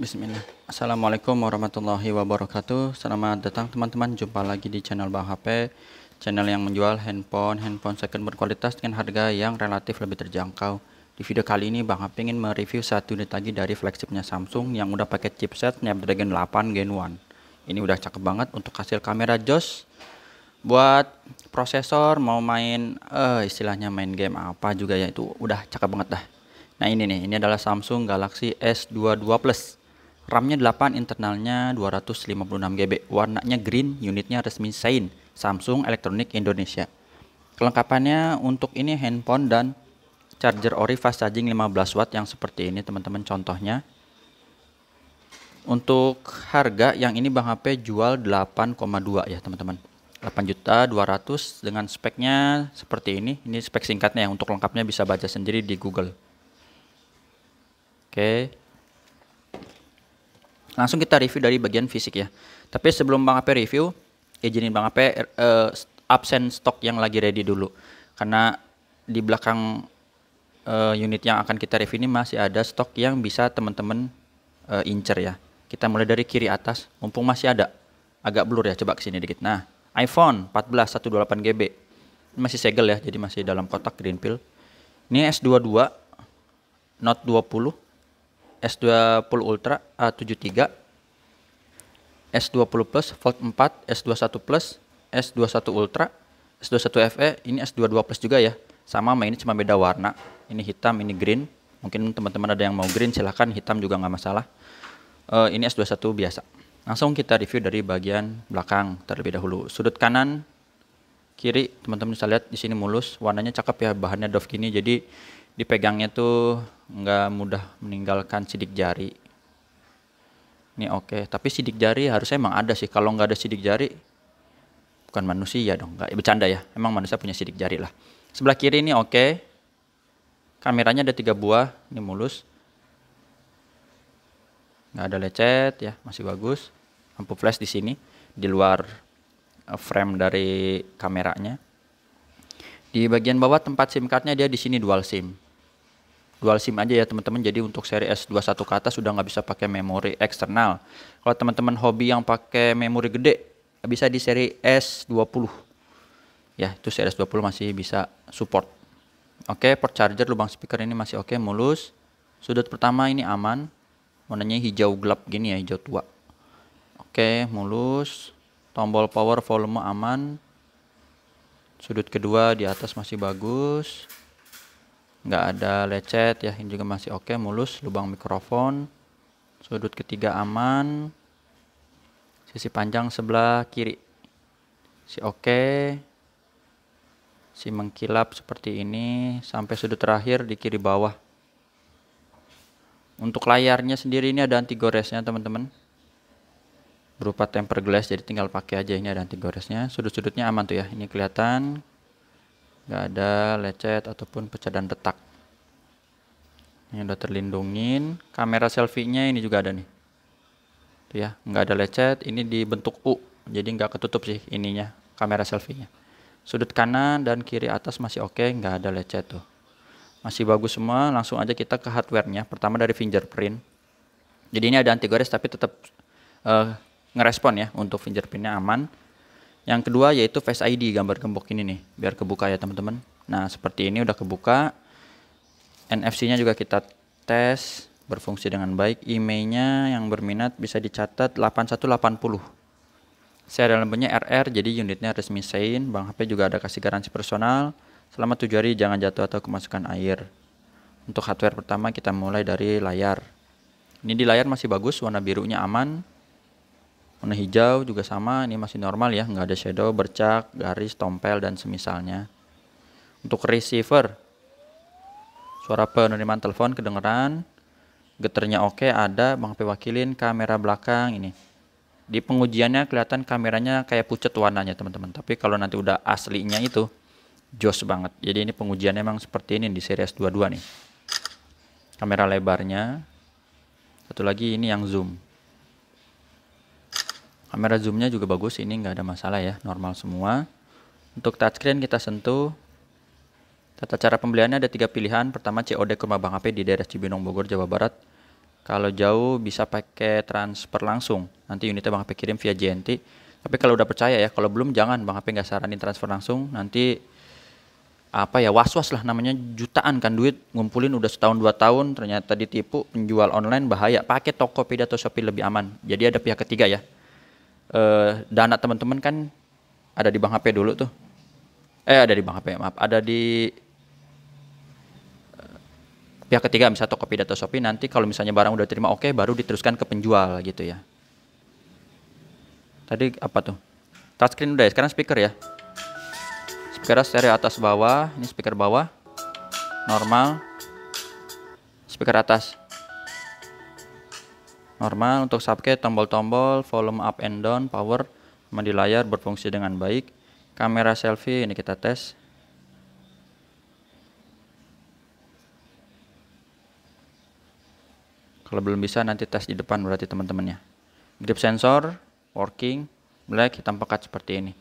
Bismillah Assalamualaikum warahmatullahi wabarakatuh Selamat datang teman-teman Jumpa lagi di channel Bang HP Channel yang menjual handphone Handphone second berkualitas dengan harga yang relatif lebih terjangkau Di video kali ini Bang HP ingin mereview satu unit lagi dari flagshipnya Samsung Yang udah pakai chipset Snapdragon 8 Gen 1 Ini udah cakep banget untuk hasil kamera JOS Buat prosesor mau main eh istilahnya main game apa juga ya itu udah cakep banget dah Nah ini nih, ini adalah Samsung Galaxy S22 Plus RAM-nya 8, internalnya 256 GB. Warnanya green, unitnya resmi Sein, Samsung Electronic Indonesia. Kelengkapannya untuk ini handphone dan charger ori fast charging 15 watt yang seperti ini teman-teman contohnya. Untuk harga yang ini Bang HP jual 8,2 ya teman-teman. 8 juta 200 dengan speknya seperti ini. Ini spek singkatnya yang Untuk lengkapnya bisa baca sendiri di Google. Oke. Okay langsung kita review dari bagian fisik ya. Tapi sebelum Bang Ape review, izinin Bang Ape uh, absen stok yang lagi ready dulu. Karena di belakang uh, unit yang akan kita review ini masih ada stok yang bisa teman-teman uh, incer ya. Kita mulai dari kiri atas, mumpung masih ada. Agak blur ya, coba kesini dikit. Nah, iPhone 14 128GB. masih segel ya, jadi masih dalam kotak green pill. Ini S22 Note 20 S20 Ultra A73 S20 Plus Fold 4 S21 Plus S21 Ultra S21 FE ini S22 Plus juga ya sama mainnya cuma beda warna ini hitam ini green mungkin teman-teman ada yang mau green silahkan hitam juga nggak masalah uh, ini S21 biasa langsung kita review dari bagian belakang terlebih dahulu sudut kanan kiri teman-teman bisa lihat di sini mulus warnanya cakep ya bahannya dove gini jadi dipegangnya tuh nggak mudah meninggalkan sidik jari. Ini oke, okay. tapi sidik jari harusnya emang ada sih. Kalau nggak ada sidik jari, bukan manusia dong. Nggak, ya, bercanda ya. Emang manusia punya sidik jari lah. Sebelah kiri ini oke. Okay. Kameranya ada tiga buah, ini mulus. Nggak ada lecet ya, masih bagus. Lampu flash di sini, di luar eh, frame dari kameranya. Di bagian bawah tempat SIM cardnya dia di sini dual SIM dual SIM aja ya teman-teman. Jadi untuk seri S21 ke atas sudah nggak bisa pakai memori eksternal. Kalau teman-teman hobi yang pakai memori gede bisa di seri S20. Ya, itu seri S20 masih bisa support. Oke, port charger lubang speaker ini masih oke, mulus. Sudut pertama ini aman. Warnanya hijau gelap gini ya, hijau tua. Oke, mulus. Tombol power volume aman. Sudut kedua di atas masih bagus nggak ada lecet ya ini juga masih oke okay, mulus lubang mikrofon sudut ketiga aman sisi panjang sebelah kiri si oke okay. si mengkilap seperti ini sampai sudut terakhir di kiri bawah untuk layarnya sendiri ini ada anti goresnya teman-teman berupa tempered glass jadi tinggal pakai aja ini ada anti goresnya sudut-sudutnya aman tuh ya ini kelihatan nggak ada lecet ataupun pecah dan retak ini udah terlindungin kamera selfie nya ini juga ada nih tuh ya nggak ada lecet ini dibentuk U jadi nggak ketutup sih ininya kamera selfie nya sudut kanan dan kiri atas masih oke okay, nggak ada lecet tuh masih bagus semua langsung aja kita ke hardware nya pertama dari fingerprint jadi ini ada anti gores tapi tetap uh, ngerespon ya untuk fingerprint-nya aman yang kedua yaitu Face ID gambar gembok ini nih, biar kebuka ya teman-teman. Nah, seperti ini udah kebuka. NFC-nya juga kita tes berfungsi dengan baik. IMEI-nya yang berminat bisa dicatat 8180 serial numbernya RR jadi unitnya resmi sein bank HP juga ada kasih garansi personal selama 7 hari jangan jatuh atau kemasukan air untuk hardware pertama kita mulai dari layar ini di layar masih bagus warna birunya aman Warna hijau juga sama, ini masih normal ya, nggak ada shadow, bercak, garis, tompel, dan semisalnya. Untuk receiver, suara penerimaan telepon kedengeran, geternya oke okay, ada, Bang wakilin kamera belakang ini. Di pengujiannya kelihatan kameranya kayak pucat warnanya teman-teman, tapi kalau nanti udah aslinya itu jos banget. Jadi ini pengujiannya memang seperti ini di series 22 nih. Kamera lebarnya, satu lagi ini yang zoom. Kamera zoomnya juga bagus, ini nggak ada masalah ya, normal semua. Untuk touchscreen kita sentuh. Tata cara pembeliannya ada tiga pilihan. Pertama COD ke rumah Bang HP di daerah Cibinong Bogor, Jawa Barat. Kalau jauh bisa pakai transfer langsung. Nanti unitnya Bang HP kirim via JNT. Tapi kalau udah percaya ya, kalau belum jangan Bang HP nggak saranin transfer langsung. Nanti apa ya was-was lah namanya jutaan kan duit ngumpulin udah setahun dua tahun ternyata ditipu penjual online bahaya pakai Tokopedia atau Shopee lebih aman jadi ada pihak ketiga ya eh, dana teman-teman kan ada di bank HP dulu tuh. Eh ada di bank HP, maaf. Ada di eh, pihak ketiga misalnya Tokopedia atau Shopee nanti kalau misalnya barang udah terima oke okay, baru diteruskan ke penjual gitu ya. Tadi apa tuh? Touchscreen udah ya, sekarang speaker ya. Speaker stereo atas bawah, ini speaker bawah. Normal. Speaker atas normal untuk subcase tombol-tombol volume up and down power mandi layar berfungsi dengan baik kamera selfie ini kita tes kalau belum bisa nanti tes di depan berarti teman-temannya grip sensor working black hitam pekat seperti ini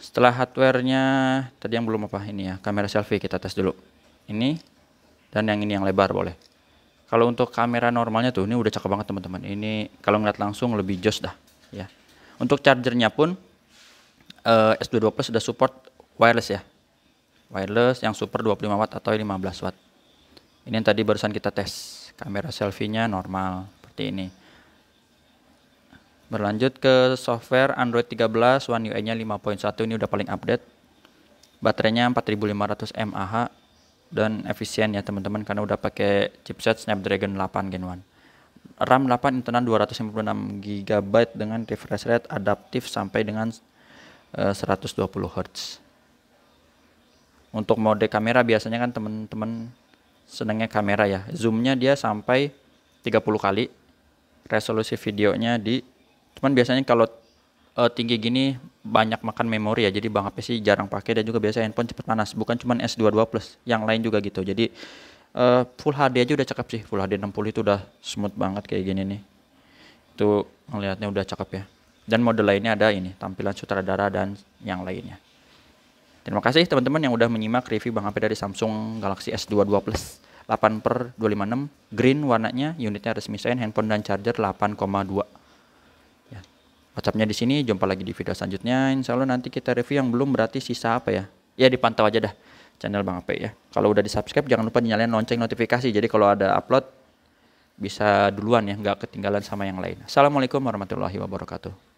setelah hardwarenya tadi yang belum apa ini ya kamera selfie kita tes dulu ini dan yang ini yang lebar boleh kalau untuk kamera normalnya tuh ini udah cakep banget teman-teman. Ini kalau ngeliat langsung lebih joss dah ya. Untuk chargernya pun uh, eh, S22 Plus sudah support wireless ya. Wireless yang super 25 watt atau 15 watt. Ini yang tadi barusan kita tes. Kamera selfie-nya normal seperti ini. Berlanjut ke software Android 13 One UI-nya 5.1 ini udah paling update. Baterainya 4500 mAh dan efisien ya teman-teman karena udah pakai chipset Snapdragon 8 Gen 1. RAM 8 internal 256 GB dengan refresh rate adaptif sampai dengan uh, 120 Hz. Untuk mode kamera biasanya kan teman-teman senangnya kamera ya. Zoomnya dia sampai 30 kali. Resolusi videonya di cuman biasanya kalau uh, tinggi gini banyak makan memori ya jadi bang HP sih jarang pakai dan juga biasa handphone cepat panas bukan cuma S22 Plus yang lain juga gitu jadi uh, full HD aja udah cakep sih full HD 60 itu udah smooth banget kayak gini nih itu ngelihatnya udah cakep ya dan model lainnya ada ini tampilan sutradara dan yang lainnya terima kasih teman-teman yang udah menyimak review bang HP dari Samsung Galaxy S22 Plus 8 per 256 green warnanya unitnya resmi saya handphone dan charger 8,2 WhatsAppnya di sini. Jumpa lagi di video selanjutnya. Insya Allah nanti kita review yang belum berarti sisa apa ya? Ya dipantau aja dah channel Bang Ape ya. Kalau udah di subscribe jangan lupa nyalain lonceng notifikasi. Jadi kalau ada upload bisa duluan ya, nggak ketinggalan sama yang lain. Assalamualaikum warahmatullahi wabarakatuh.